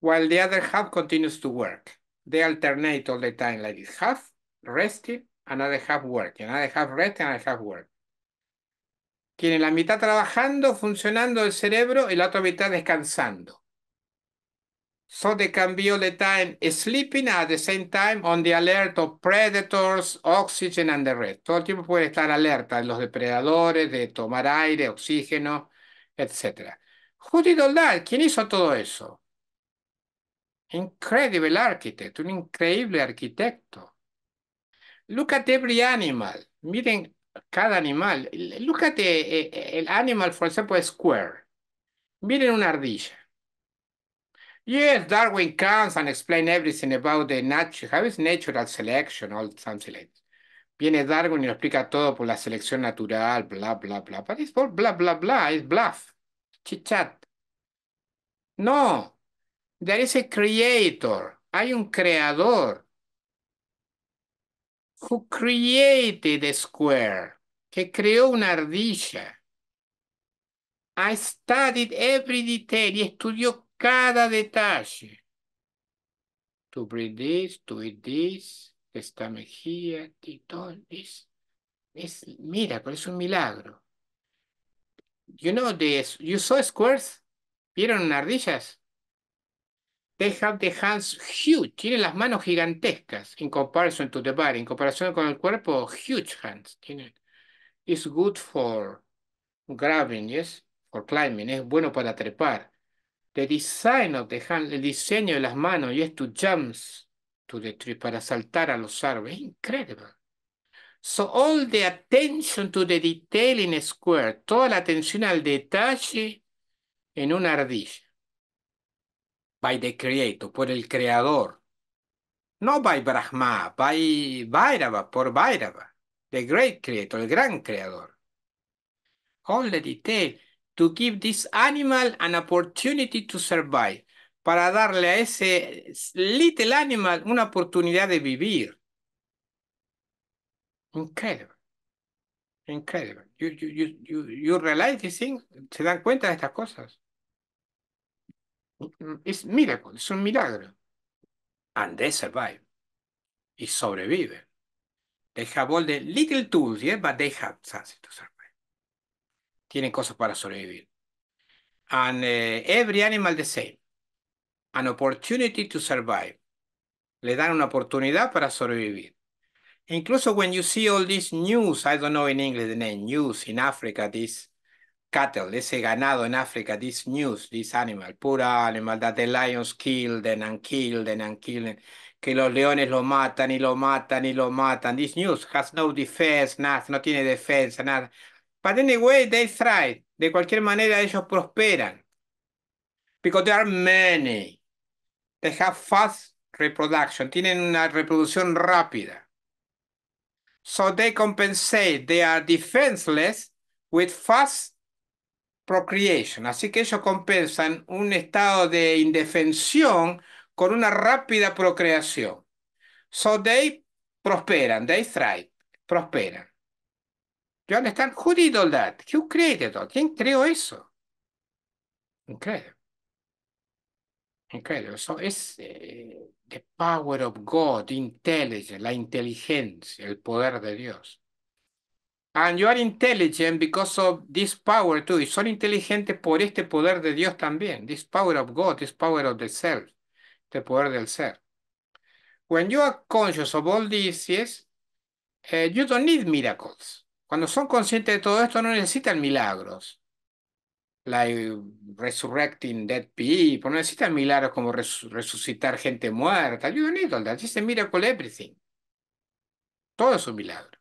while the other half continues to work. They alternate all the time like this. Half resting, another half working, another half resting, another half working. Tienen la mitad trabajando, funcionando el cerebro y la otra mitad descansando. So they can be all the time sleeping at the same time on the alert of predators, oxygen and the rest. Todo el tiempo puede estar alerta de los depredadores, de tomar aire, oxígeno, etc. Who did ¿Quién hizo todo eso? Incredible architect, un increíble arquitecto. Look at every animal. Miren cada animal. Look at the, eh, eh, el animal, por ejemplo, square. Miren una ardilla. Yes, Darwin comes and explains everything about the nature, how is natural selection all something like Viene Darwin y lo explica todo por la selección natural, bla, bla, bla. But it's all bla, bla, bla, it's bluff, chichat. No, there is a creator, hay un creador who created the square, que creó una ardilla. I studied every detail y estudió cada detalle. To breathe this, to eat this, esta mejilla, Es, mira, es un milagro. You know this. You saw squares? ¿Vieron ardillas? They have the hands huge. Tienen las manos gigantescas. In comparison to the body. En comparación con el cuerpo, huge hands. Tienen. It's good for grabbing, yes? For climbing. Es bueno para trepar. The design of the hand, el diseño de las manos, yes to jumps to the tree, para saltar a los árboles. Increíble. So all the attention to the detail in a square, toda la atención al detalle en una ardilla. By the creator, por el creador. No by Brahma, by Vairava, por Vairava. The great creator, el gran creador. All the detail to give this animal an opportunity to survive, para darle a ese little animal una oportunidad de vivir. Incredible. Incredible. You, you, you, you realize these things? ¿Se dan cuenta de estas cosas? Es miracle, es un milagro. And they survive. Y sobreviven. They have all the little tools, yeah, but they have something to survive tienen cosas para sobrevivir. And eh, every animal the same. An opportunity to survive. Le dan una oportunidad para sobrevivir. Incluso when you see all this news, I don't know in English the name, news in Africa, this cattle, ese ganado en Africa, this news, this animal, pura animal that the lions killed and killed and killed. que los leones lo matan y lo matan y lo matan. This news has no defense, nada, no tiene defensa, nada. But anyway, they thrive. De cualquier manera, ellos prosperan. Because there are many. They have fast reproduction. Tienen una reproducción rápida. So they compensate. They are defenseless with fast procreation. Así que ellos compensan un estado de indefensión con una rápida procreación. So they prosperan, they thrive, prosperan. You understand? Who did all that? Who created all? ¿Quién creó eso? Incredible. Incredible. So es eh, the power of God, intelligence, la inteligencia, el poder de Dios. And you are intelligent because of this power too. Y son inteligentes por este poder de Dios también. This power of God, this power of the self, este poder del ser. When you are conscious of all this, yes, eh, you don't need miracles. Cuando son conscientes de todo esto, no necesitan milagros. Like resurrecting dead people, no necesitan milagros como resucitar gente muerta. You don't need all that. It's a miracle everything. Todo es un milagro.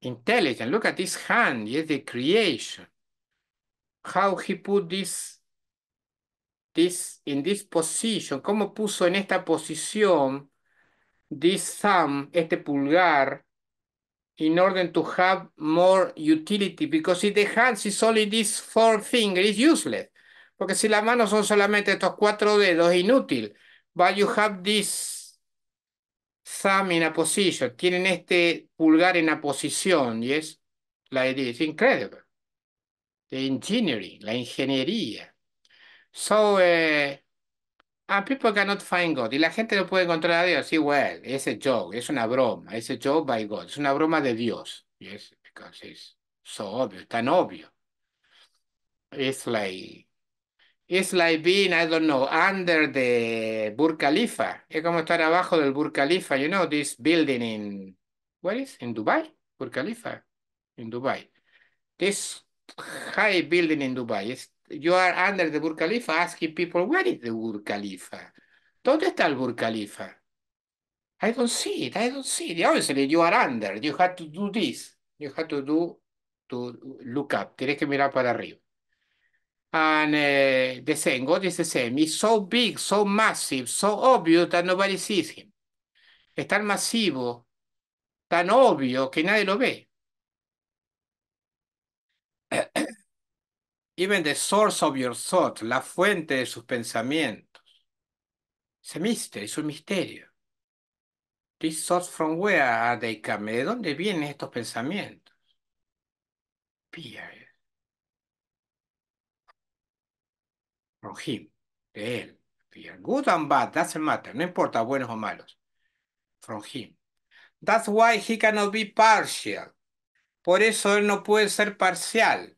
Intelligent, look at this hand, yes, the creation. How he put this, this in this position, cómo puso en esta posición this thumb, este pulgar, in order to have more utility, because if the hands is only these four fingers, it's useless. Porque si las manos son solamente estos cuatro dedos, es inútil. But you have this thumb in a position. Tienen este pulgar en la posición, yes? Like is Incredible. The engineering, la ingeniería. So, uh, And ah, people cannot find God. Y la gente no puede encontrar a Dios. Sí, well, ese joke, es una broma, es a joke by God, es una broma de Dios. Yes, because it's so obvious, tan obvio. It's like, it's like being, I don't know, under the Burj Khalifa. Es como estar abajo del Burj Khalifa, you know, this building in, where is? In Dubai? Burj Khalifa, in Dubai. This high building in Dubai is you are under the Burj asking people, where is the Burj Khalifa? ¿Dónde está el Burj I don't see it, I don't see it. Obviously, you are under, you have to do this. You have to do, to look up. Tienes que mirar para arriba. And eh, the same, God is the same. He's so big, so massive, so obvious that nobody sees him. Es tan masivo, tan obvio que nadie lo ve. Even the source of your thought, la fuente de sus pensamientos. Se a es un misterio. These thoughts from where are they come, ¿De dónde vienen estos pensamientos? From him, de él. Good and bad, doesn't matter. No importa buenos o malos. From him. That's why he cannot be partial. Por eso él no puede ser parcial.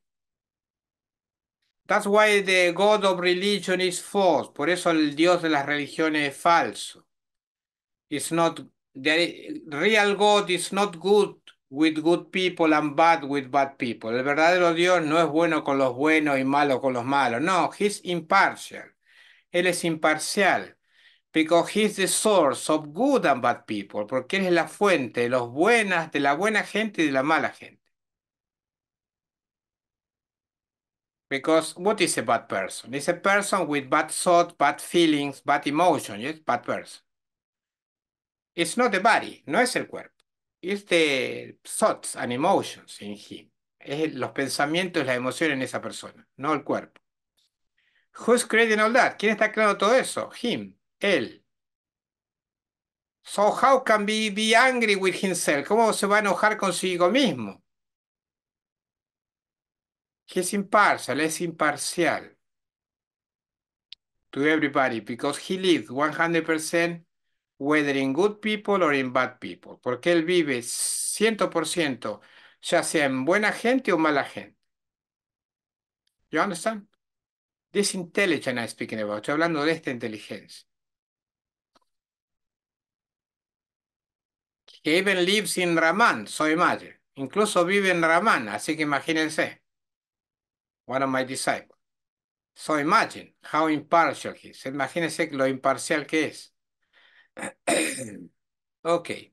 That's why the God of religion is false. Por eso el Dios de las religiones es falso. It's not, the real God is not good with good people and bad with bad people. El verdadero Dios no es bueno con los buenos y malo con los malos. No, he's impartial. Él es imparcial. Because he's the source of good and bad people. Porque él es la fuente de los buenas, de la buena gente y de la mala gente. Because what is a bad person? It's a person with bad thoughts, bad feelings, bad emotions. yes? Bad person. It's not the body, no es el cuerpo. It's the thoughts and emotions in him. Es los pensamientos y las emociones en esa persona, no el cuerpo. Who's creating all that? ¿Quién está creando todo eso? Him, él. So how can be, be angry with himself? ¿Cómo se va a enojar consigo mismo? es imparcial es imparcial to everybody because he lives 100% whether in good people or in bad people. Porque él vive 100% ya sea en buena gente o mala gente. You understand? This intelligence I'm speaking about. Estoy hablando de esta inteligencia. He even lives in Raman, soy mayor Incluso vive en Raman, así que imagínense one of my disciples. So imagine how impartial he is. Imagínese lo imparcial que es. <clears throat> Okay.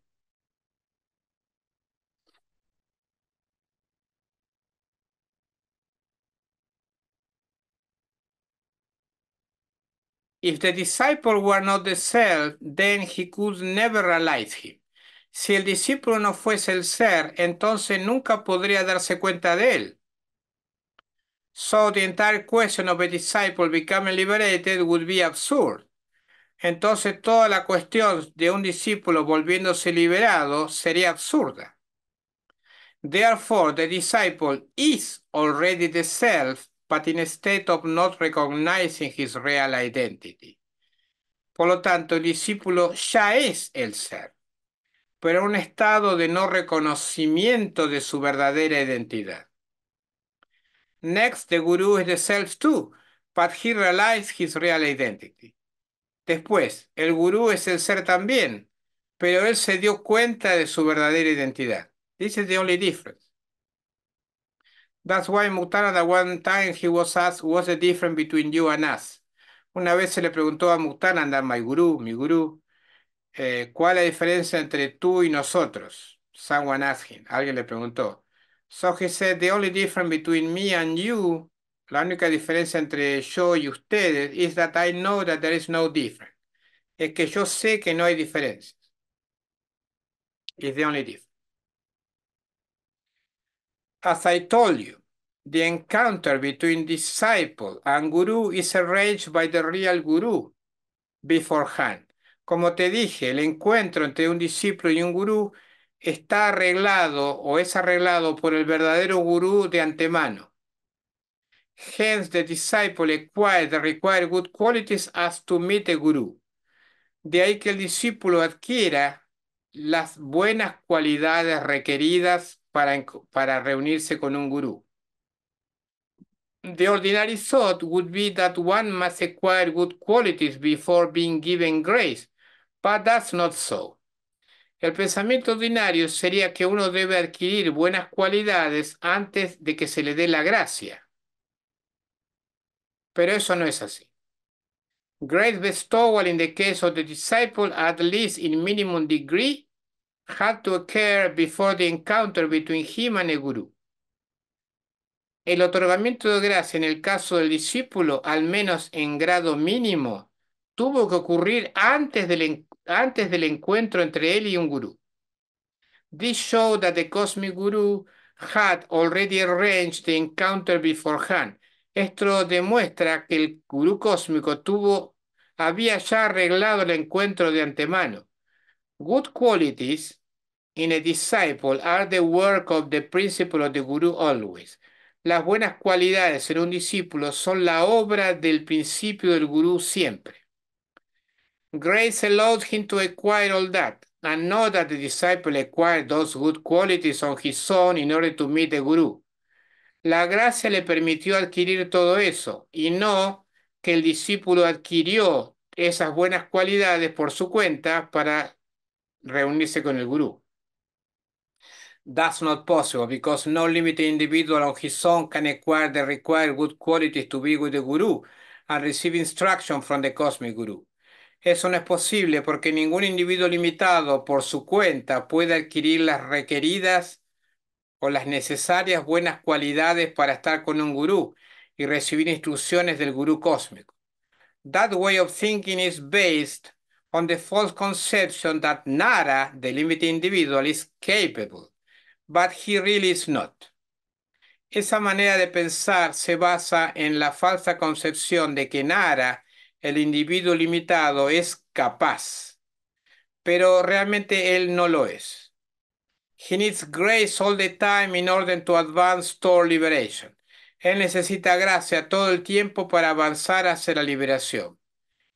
If the disciple were not the self, then he could never realize him. Si el discípulo no fuese el ser, entonces nunca podría darse cuenta de él. So the entire question of a disciple becoming liberated would be absurd. Entonces toda la cuestión de un discípulo volviéndose liberado sería absurda. Therefore, the disciple is already the self, but in a state of not recognizing his real identity. Por lo tanto, el discípulo ya es el ser, pero en un estado de no reconocimiento de su verdadera identidad. Next, the guru is the self too, but he realizes his real identity. Después, el gurú es el ser también, pero él se dio cuenta de su verdadera identidad. This is the only difference. That's why Mukhtar one time he was asked, what's the difference between you and us? Una vez se le preguntó a Muktananda, my guru, mi guru? eh, ¿cuál es la diferencia entre tú y nosotros? Someone asked him, alguien le preguntó. So he said, the only difference between me and you, la única diferencia entre yo y ustedes, is that I know that there is no difference. Es que yo sé que no hay diferencia es the only difference. As I told you, the encounter between disciple and guru is arranged by the real guru beforehand. Como te dije, el encuentro entre un discípulo y un guru está arreglado o es arreglado por el verdadero gurú de antemano. Hence, the disciple acquired the required good qualities as to meet a guru. De ahí que el discípulo adquiera las buenas cualidades requeridas para, para reunirse con un gurú. The ordinary thought would be that one must acquire good qualities before being given grace, but that's not so. El pensamiento ordinario sería que uno debe adquirir buenas cualidades antes de que se le dé la gracia. Pero eso no es así. Grace in the case of the disciple, at least in minimum degree, had to occur before the encounter between him and guru. El otorgamiento de gracia en el caso del discípulo, al menos en grado mínimo, tuvo que ocurrir antes del, encuentro antes del encuentro entre él y un gurú. This showed that the cosmic guru had already arranged the encounter beforehand. Esto demuestra que el guru cósmico tuvo, había ya arreglado el encuentro de antemano. Good qualities in a disciple are the work of the principle of the guru always. Las buenas cualidades en un discípulo son la obra del principio del gurú siempre. Grace allowed him to acquire all that, and not that the disciple acquired those good qualities on his own in order to meet the Guru. La gracia le permitió adquirir todo eso, y no que el discípulo adquirió esas buenas cualidades por su cuenta para reunirse con el Guru. That's not possible because no limited individual on his own can acquire the required good qualities to be with the Guru and receive instruction from the Cosmic Guru. Eso no es posible porque ningún individuo limitado por su cuenta puede adquirir las requeridas o las necesarias buenas cualidades para estar con un gurú y recibir instrucciones del gurú cósmico. That way of thinking is based on the false conception that Nara, the limited individual, is capable, but he really is not. Esa manera de pensar se basa en la falsa concepción de que Nara el individuo limitado es capaz, pero realmente él no lo es. He needs grace all the time in order to advance toward liberation. Él necesita gracia todo el tiempo para avanzar hacia la liberación.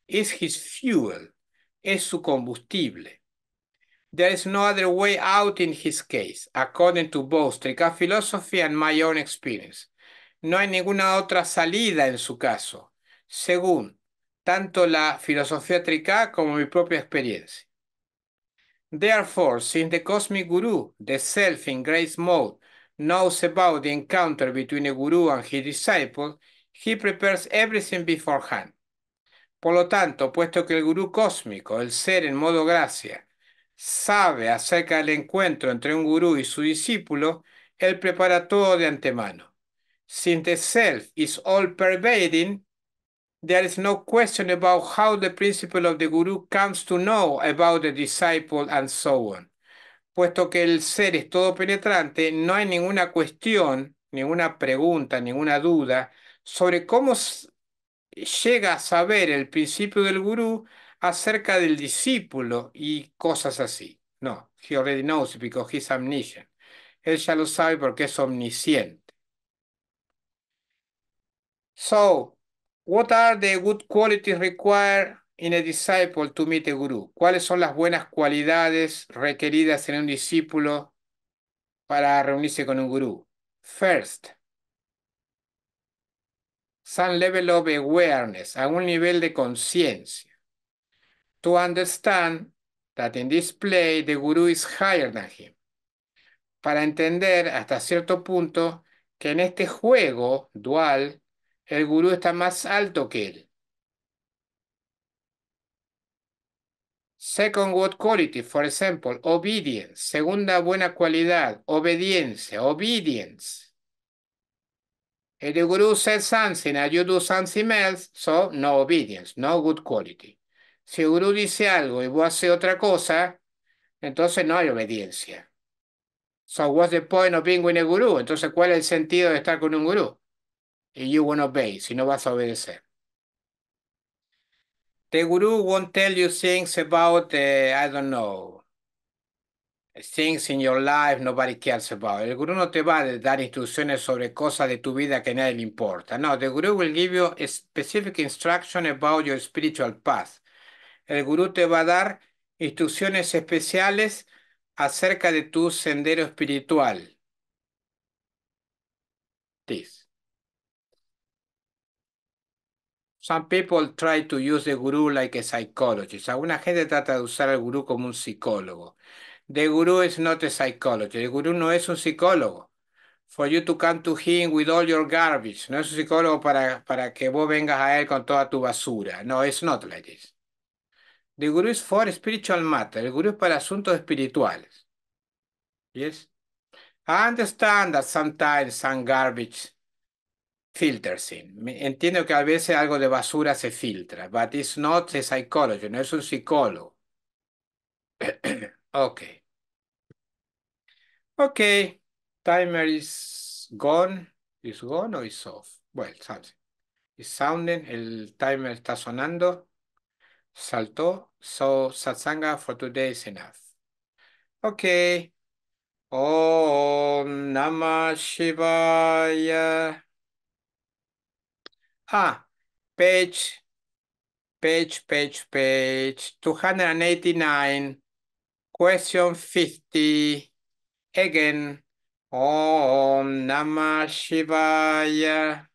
Is his fuel. Es su combustible. There is no other way out in his case, according to both a philosophy and my own experience. No hay ninguna otra salida en su caso, según tanto la filosofía trica como mi propia experiencia. Therefore, since the cosmic guru, the self in grace mode, knows about the encounter between a guru and his disciple, he prepares everything beforehand. Por lo tanto, puesto que el gurú cósmico, el ser en modo gracia, sabe acerca del encuentro entre un guru y su discípulo, él prepara todo de antemano. Since the self is all pervading, there is no question about how the principle of the guru comes to know about the disciple and so on. Puesto que el ser es todo penetrante, no hay ninguna cuestión, ninguna pregunta, ninguna duda sobre cómo llega a saber el principio del gurú acerca del discípulo y cosas así. No, he already knows because he's omniscient. Él ya lo sabe porque es omnisciente. So, What are the good qualities required in a disciple to meet a guru? ¿Cuáles son las buenas cualidades requeridas en un discípulo para reunirse con un guru? First, some level of awareness, algún nivel de conciencia. To understand that in this play the guru is higher than him. Para entender hasta cierto punto que en este juego dual el gurú está más alto que él. Second word quality, for example, obedience. Segunda buena cualidad, obediencia, obedience. El the guru says something and you do something else, so no obedience, no good quality. Si el gurú dice algo y vos haces otra cosa, entonces no hay obediencia. So what's the point of being with a guru? Entonces, ¿cuál es el sentido de estar con un gurú? you won't obey, si no vas a obedecer. The guru won't tell you things about, eh, I don't know, things in your life nobody cares about. El guru no te va a dar instrucciones sobre cosas de tu vida que nadie le importa. No, the guru will give you a specific instruction about your spiritual path. El guru te va a dar instrucciones especiales acerca de tu sendero espiritual. This. Some people try to use the guru like a psychologist. Alguna gente trata de usar al gurú como un psicólogo. The guru is not a psychologist. El guru no es un psicólogo. For you to come to him with all your garbage. No es un psicólogo para, para que vos vengas a él con toda tu basura. No, it's not like this. The guru is for spiritual matter. El guru es para asuntos espirituales. Yes? I understand that sometimes some garbage filtering. Entiendo que a veces algo de basura se filtra, but it's not a psychologist, no es un psicólogo. <coughs> ok. Ok. Timer is gone. Is gone or is off? Well, something. Is sounding. El timer está sonando. Saltó. So, satsanga for today is enough. Ok. oh, Namah Shivaya. Ah, page, page, page, page, 289, question 50, again, Om Namah Shivaya.